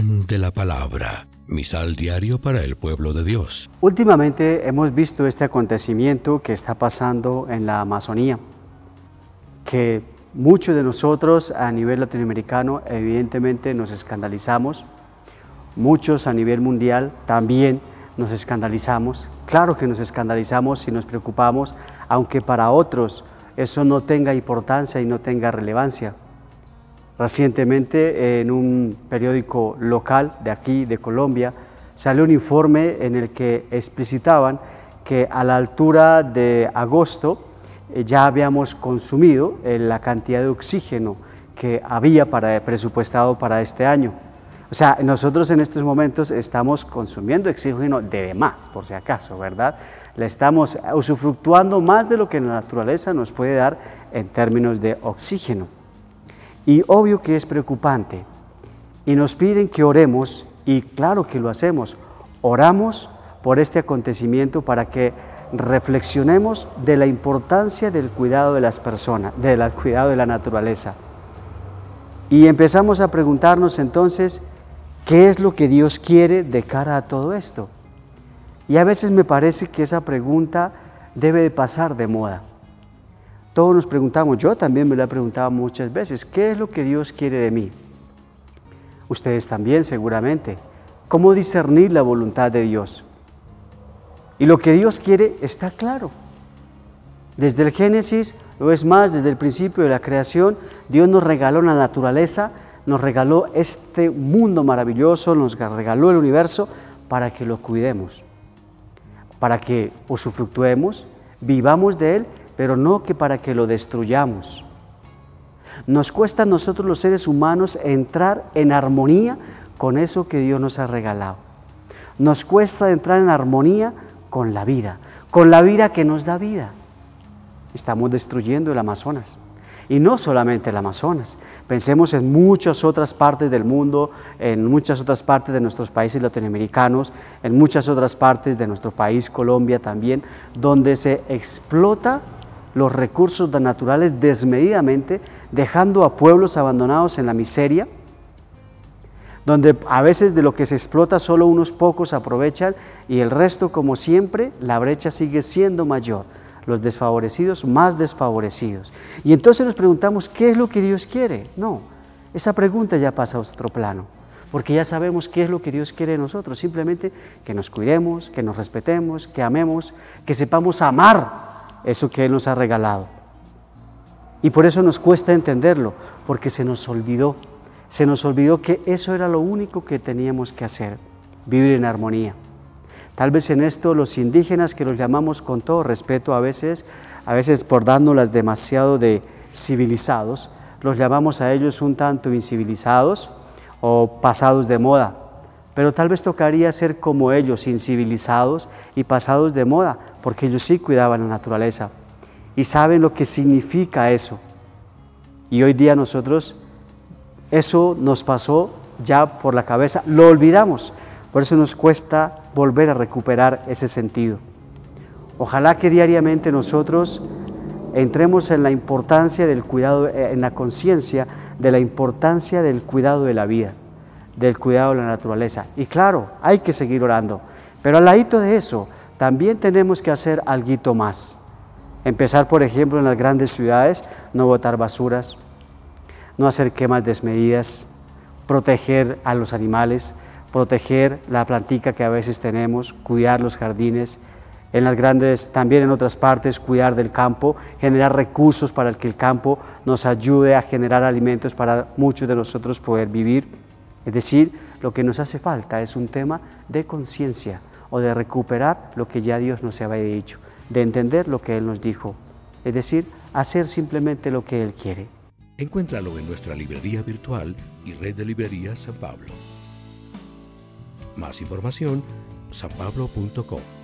de la palabra. Misal diario para el pueblo de Dios. Últimamente hemos visto este acontecimiento que está pasando en la Amazonía, que muchos de nosotros a nivel latinoamericano evidentemente nos escandalizamos, muchos a nivel mundial también nos escandalizamos. Claro que nos escandalizamos y nos preocupamos, aunque para otros eso no tenga importancia y no tenga relevancia. Recientemente en un periódico local de aquí, de Colombia, salió un informe en el que explicitaban que a la altura de agosto eh, ya habíamos consumido eh, la cantidad de oxígeno que había para, presupuestado para este año. O sea, nosotros en estos momentos estamos consumiendo oxígeno de más, por si acaso, ¿verdad? Le estamos usufructuando más de lo que la naturaleza nos puede dar en términos de oxígeno. Y obvio que es preocupante. Y nos piden que oremos, y claro que lo hacemos, oramos por este acontecimiento para que reflexionemos de la importancia del cuidado de las personas, del cuidado de la naturaleza. Y empezamos a preguntarnos entonces, ¿qué es lo que Dios quiere de cara a todo esto? Y a veces me parece que esa pregunta debe de pasar de moda. Todos nos preguntamos, yo también me lo he preguntado muchas veces, ¿qué es lo que Dios quiere de mí? Ustedes también seguramente. ¿Cómo discernir la voluntad de Dios? Y lo que Dios quiere está claro. Desde el Génesis, no es más, desde el principio de la creación, Dios nos regaló la naturaleza, nos regaló este mundo maravilloso, nos regaló el universo para que lo cuidemos, para que usufructuemos, vivamos de él pero no que para que lo destruyamos. Nos cuesta a nosotros los seres humanos entrar en armonía con eso que Dios nos ha regalado. Nos cuesta entrar en armonía con la vida, con la vida que nos da vida. Estamos destruyendo el Amazonas. Y no solamente el Amazonas, pensemos en muchas otras partes del mundo, en muchas otras partes de nuestros países latinoamericanos, en muchas otras partes de nuestro país, Colombia también, donde se explota los recursos naturales desmedidamente, dejando a pueblos abandonados en la miseria, donde a veces de lo que se explota solo unos pocos aprovechan y el resto, como siempre, la brecha sigue siendo mayor, los desfavorecidos más desfavorecidos. Y entonces nos preguntamos, ¿qué es lo que Dios quiere? No, esa pregunta ya pasa a otro plano, porque ya sabemos qué es lo que Dios quiere de nosotros, simplemente que nos cuidemos, que nos respetemos, que amemos, que sepamos amar eso que Él nos ha regalado. Y por eso nos cuesta entenderlo, porque se nos olvidó, se nos olvidó que eso era lo único que teníamos que hacer, vivir en armonía. Tal vez en esto los indígenas que los llamamos con todo respeto a veces, a veces por dándolas demasiado de civilizados, los llamamos a ellos un tanto incivilizados o pasados de moda pero tal vez tocaría ser como ellos, incivilizados y pasados de moda, porque ellos sí cuidaban la naturaleza y saben lo que significa eso. Y hoy día nosotros, eso nos pasó ya por la cabeza, lo olvidamos, por eso nos cuesta volver a recuperar ese sentido. Ojalá que diariamente nosotros entremos en la importancia del cuidado, eh, en la conciencia de la importancia del cuidado de la vida del cuidado de la naturaleza. Y claro, hay que seguir orando. Pero al ladito de eso, también tenemos que hacer algo más. Empezar, por ejemplo, en las grandes ciudades, no botar basuras, no hacer quemas desmedidas, proteger a los animales, proteger la plantica que a veces tenemos, cuidar los jardines, en las grandes, también en otras partes, cuidar del campo, generar recursos para que el campo nos ayude a generar alimentos para muchos de nosotros poder vivir. Es decir, lo que nos hace falta es un tema de conciencia o de recuperar lo que ya Dios nos había dicho, de entender lo que Él nos dijo, es decir, hacer simplemente lo que Él quiere. Encuéntralo en nuestra librería virtual y red de librerías San Pablo. Más información, sanpablo.com.